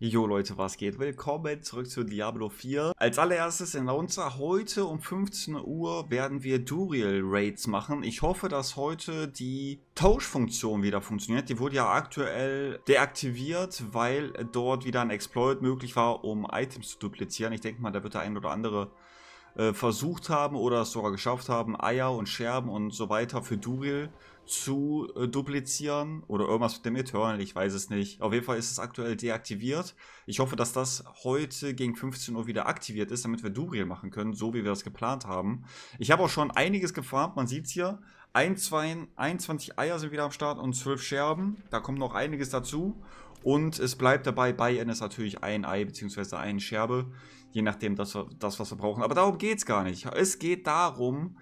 Jo Leute, was geht? Willkommen zurück zu Diablo 4. Als allererstes in Launzer, heute um 15 Uhr werden wir Duriel Raids machen. Ich hoffe, dass heute die Tauschfunktion wieder funktioniert. Die wurde ja aktuell deaktiviert, weil dort wieder ein Exploit möglich war, um Items zu duplizieren. Ich denke mal, da wird der ein oder andere äh, versucht haben oder es sogar geschafft haben, Eier und Scherben und so weiter für Duriel zu zu äh, duplizieren oder irgendwas mit dem Eternal, ich weiß es nicht. Auf jeden Fall ist es aktuell deaktiviert. Ich hoffe, dass das heute gegen 15 Uhr wieder aktiviert ist, damit wir Dubriel machen können, so wie wir das geplant haben. Ich habe auch schon einiges gefarmt, man sieht es hier. 21 Eier sind wieder am Start und 12 Scherben. Da kommt noch einiges dazu. Und es bleibt dabei, bei N ist natürlich ein Ei bzw. eine Scherbe, je nachdem das, das, was wir brauchen. Aber darum geht es gar nicht. Es geht darum,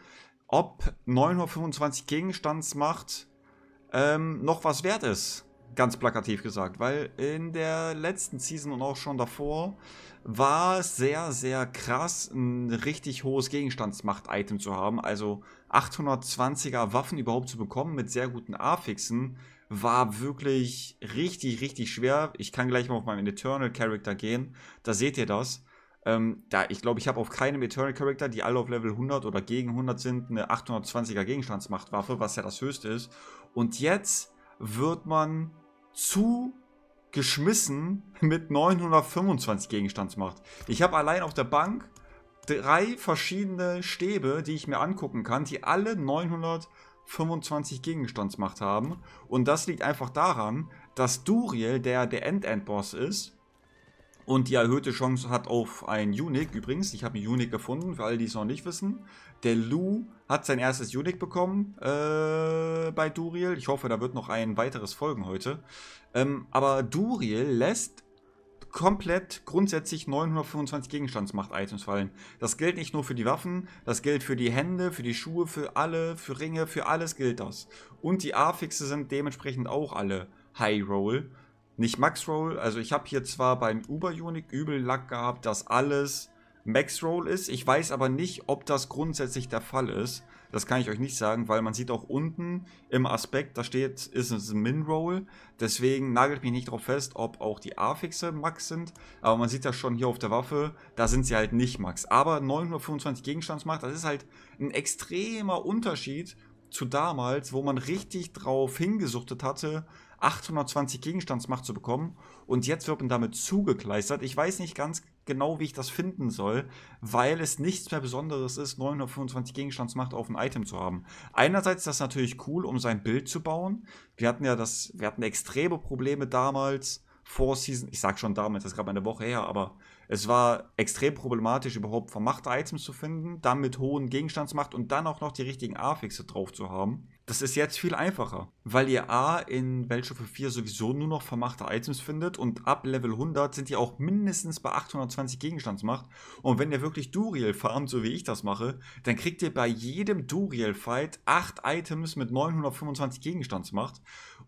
ob 925 Gegenstandsmacht ähm, noch was wert ist. Ganz plakativ gesagt, weil in der letzten Season und auch schon davor war es sehr, sehr krass, ein richtig hohes Gegenstandsmacht-Item zu haben. Also 820er Waffen überhaupt zu bekommen mit sehr guten A-Fixen war wirklich richtig, richtig schwer. Ich kann gleich mal auf meinen Eternal Character gehen. Da seht ihr das. Ähm, da ich glaube, ich habe auf keinem Eternal Character, die alle auf Level 100 oder gegen 100 sind, eine 820er Gegenstandsmachtwaffe, was ja das höchste ist. Und jetzt wird man zu geschmissen mit 925 Gegenstandsmacht. Ich habe allein auf der Bank drei verschiedene Stäbe, die ich mir angucken kann, die alle 925 Gegenstandsmacht haben. Und das liegt einfach daran, dass Duriel, der der End-End-Boss ist, und die erhöhte Chance hat auf ein Unique übrigens. Ich habe einen Unique gefunden, für alle, die es noch nicht wissen. Der Lou hat sein erstes Unique bekommen äh, bei Duriel. Ich hoffe, da wird noch ein weiteres folgen heute. Ähm, aber Duriel lässt komplett grundsätzlich 925 Gegenstandsmacht-Items fallen. Das gilt nicht nur für die Waffen, das gilt für die Hände, für die Schuhe, für alle, für Ringe, für alles gilt das. Und die A-Fixe sind dementsprechend auch alle High Roll nicht Max-Roll. Also ich habe hier zwar beim Uber-Unic übel Lack gehabt, dass alles Max-Roll ist. Ich weiß aber nicht, ob das grundsätzlich der Fall ist. Das kann ich euch nicht sagen, weil man sieht auch unten im Aspekt, da steht, ist es ein Min-Roll. Deswegen nagelt mich nicht darauf fest, ob auch die A-Fixe Max sind. Aber man sieht das schon hier auf der Waffe, da sind sie halt nicht Max. Aber 925 Gegenstandsmacht, das ist halt ein extremer Unterschied zu damals, wo man richtig drauf hingesuchtet hatte, 820 Gegenstandsmacht zu bekommen. Und jetzt wird man damit zugekleistert. Ich weiß nicht ganz genau, wie ich das finden soll, weil es nichts mehr Besonderes ist, 925 Gegenstandsmacht auf ein Item zu haben. Einerseits ist das natürlich cool, um sein Bild zu bauen. Wir hatten ja das, wir hatten extreme Probleme damals vor Season, ich sag schon damals, das ist gerade eine Woche her, aber es war extrem problematisch, überhaupt vermachte Items zu finden, dann mit hohen Gegenstandsmacht und dann auch noch die richtigen A-Fixe drauf zu haben. Das ist jetzt viel einfacher, weil ihr A in Weltstufe 4 sowieso nur noch vermachte Items findet und ab Level 100 sind ihr auch mindestens bei 820 Gegenstandsmacht. Und wenn ihr wirklich Duriel farmt, so wie ich das mache, dann kriegt ihr bei jedem Duriel-Fight 8 Items mit 925 Gegenstandsmacht.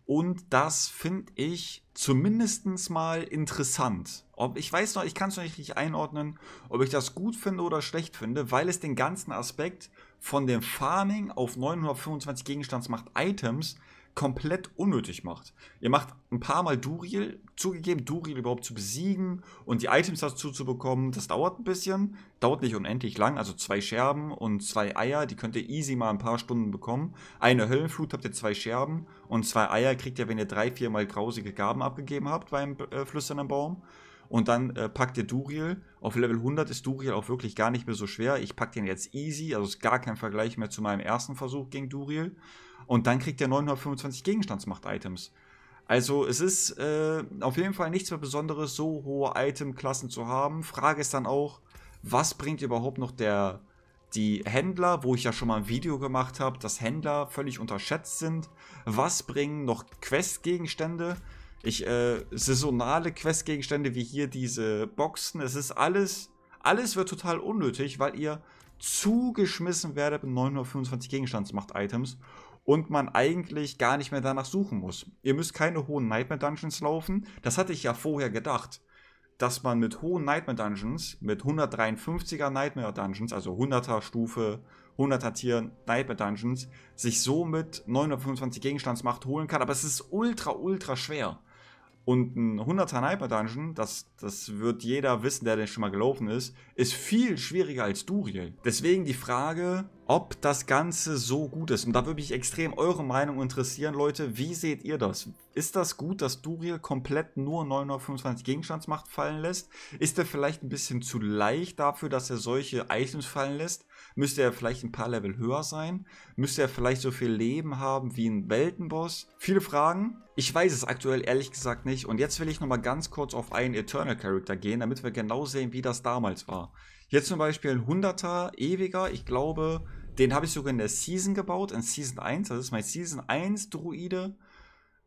Und das finde ich zumindest mal interessant. Ob, ich weiß noch, ich kann es noch nicht richtig einordnen, ob ich das gut finde oder schlecht finde, weil es den ganzen Aspekt von dem Farming auf 925 Gegenstandsmacht Items komplett unnötig macht. Ihr macht ein paar Mal Duriel, zugegeben, Duriel überhaupt zu besiegen und die Items dazu zu bekommen, das dauert ein bisschen, dauert nicht unendlich lang, also zwei Scherben und zwei Eier, die könnt ihr easy mal ein paar Stunden bekommen. Eine Höllenflut habt ihr zwei Scherben und zwei Eier kriegt ihr, wenn ihr drei, viermal grausige Gaben abgegeben habt beim äh, Flüstern Baum. Und dann äh, packt ihr Duriel. Auf Level 100 ist Duriel auch wirklich gar nicht mehr so schwer. Ich pack den jetzt easy, also ist gar kein Vergleich mehr zu meinem ersten Versuch gegen Duriel. Und dann kriegt ihr 925 Gegenstandsmacht-Items. Also es ist äh, auf jeden Fall nichts mehr Besonderes, so hohe Itemklassen zu haben. Frage ist dann auch, was bringt überhaupt noch der die Händler, wo ich ja schon mal ein Video gemacht habe, dass Händler völlig unterschätzt sind. Was bringen noch Questgegenstände? Ich, äh, saisonale Questgegenstände wie hier diese Boxen, es ist alles, alles wird total unnötig, weil ihr zugeschmissen werdet mit 925 Gegenstandsmacht-Items und man eigentlich gar nicht mehr danach suchen muss. Ihr müsst keine hohen Nightmare Dungeons laufen, das hatte ich ja vorher gedacht, dass man mit hohen Nightmare Dungeons, mit 153er Nightmare Dungeons, also 100er Stufe, 100er Tier Nightmare Dungeons, sich somit 925 Gegenstandsmacht holen kann, aber es ist ultra, ultra schwer. Und ein 100er Sniper Dungeon, das, das wird jeder wissen, der denn schon mal gelaufen ist, ist viel schwieriger als Duriel. Deswegen die Frage, ob das Ganze so gut ist. Und da würde mich extrem eure Meinung interessieren, Leute. Wie seht ihr das? Ist das gut, dass Duriel komplett nur 925 Gegenstandsmacht fallen lässt? Ist er vielleicht ein bisschen zu leicht dafür, dass er solche Items fallen lässt? Müsste er vielleicht ein paar Level höher sein? Müsste er vielleicht so viel Leben haben wie ein Weltenboss? Viele Fragen. Ich weiß es aktuell ehrlich gesagt nicht. Und jetzt will ich nochmal ganz kurz auf einen Eternal Character gehen, damit wir genau sehen, wie das damals war. Jetzt zum Beispiel ein 100er, ewiger, ich glaube den habe ich sogar in der Season gebaut, in Season 1. Das ist mein Season 1 Druide.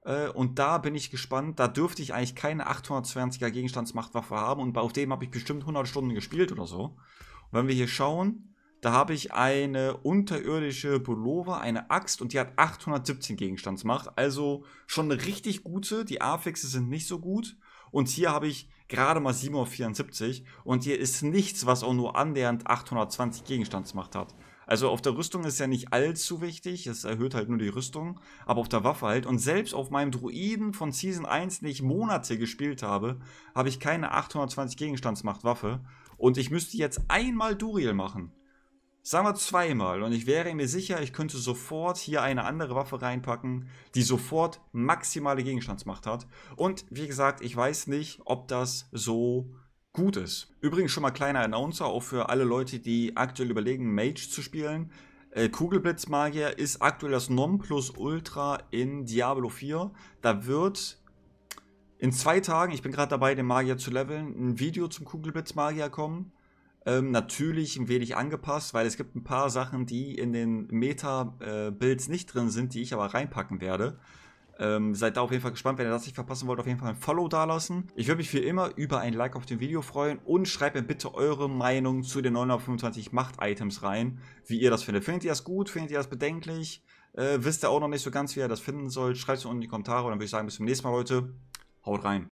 Äh, und da bin ich gespannt. Da dürfte ich eigentlich keine 820er Gegenstandsmachtwaffe haben. Und auf dem habe ich bestimmt 100 Stunden gespielt oder so. Und wenn wir hier schauen, da habe ich eine unterirdische Pullover, eine Axt und die hat 817 Gegenstandsmacht. Also schon eine richtig gute. Die A-Fixe sind nicht so gut. Und hier habe ich gerade mal 7,74. und hier ist nichts, was auch nur annähernd 820 Gegenstandsmacht hat. Also auf der Rüstung ist ja nicht allzu wichtig, es erhöht halt nur die Rüstung, aber auf der Waffe halt. Und selbst auf meinem Druiden von Season 1, den ich Monate gespielt habe, habe ich keine 820 Gegenstandsmacht Waffe. Und ich müsste jetzt einmal Duriel machen. Sagen wir zweimal. Und ich wäre mir sicher, ich könnte sofort hier eine andere Waffe reinpacken, die sofort maximale Gegenstandsmacht hat. Und wie gesagt, ich weiß nicht, ob das so gut ist. Übrigens schon mal kleiner Announcer, auch für alle Leute, die aktuell überlegen, Mage zu spielen. Äh, Kugelblitzmagier ist aktuell das Nonplusultra in Diablo 4. Da wird in zwei Tagen, ich bin gerade dabei, den Magier zu leveln, ein Video zum Kugelblitzmagier kommen. Ähm, natürlich ein wenig angepasst, weil es gibt ein paar Sachen, die in den Meta-Builds äh, nicht drin sind, die ich aber reinpacken werde. Ähm, seid da auf jeden Fall gespannt. Wenn ihr das nicht verpassen wollt, auf jeden Fall ein Follow dalassen. Ich würde mich wie immer über ein Like auf dem Video freuen und schreibt mir bitte eure Meinung zu den 925 Macht-Items rein, wie ihr das findet. Findet ihr das gut? Findet ihr das bedenklich? Äh, wisst ihr auch noch nicht so ganz, wie ihr das finden sollt? Schreibt es unten in die Kommentare und dann würde ich sagen, bis zum nächsten Mal, Leute. Haut rein.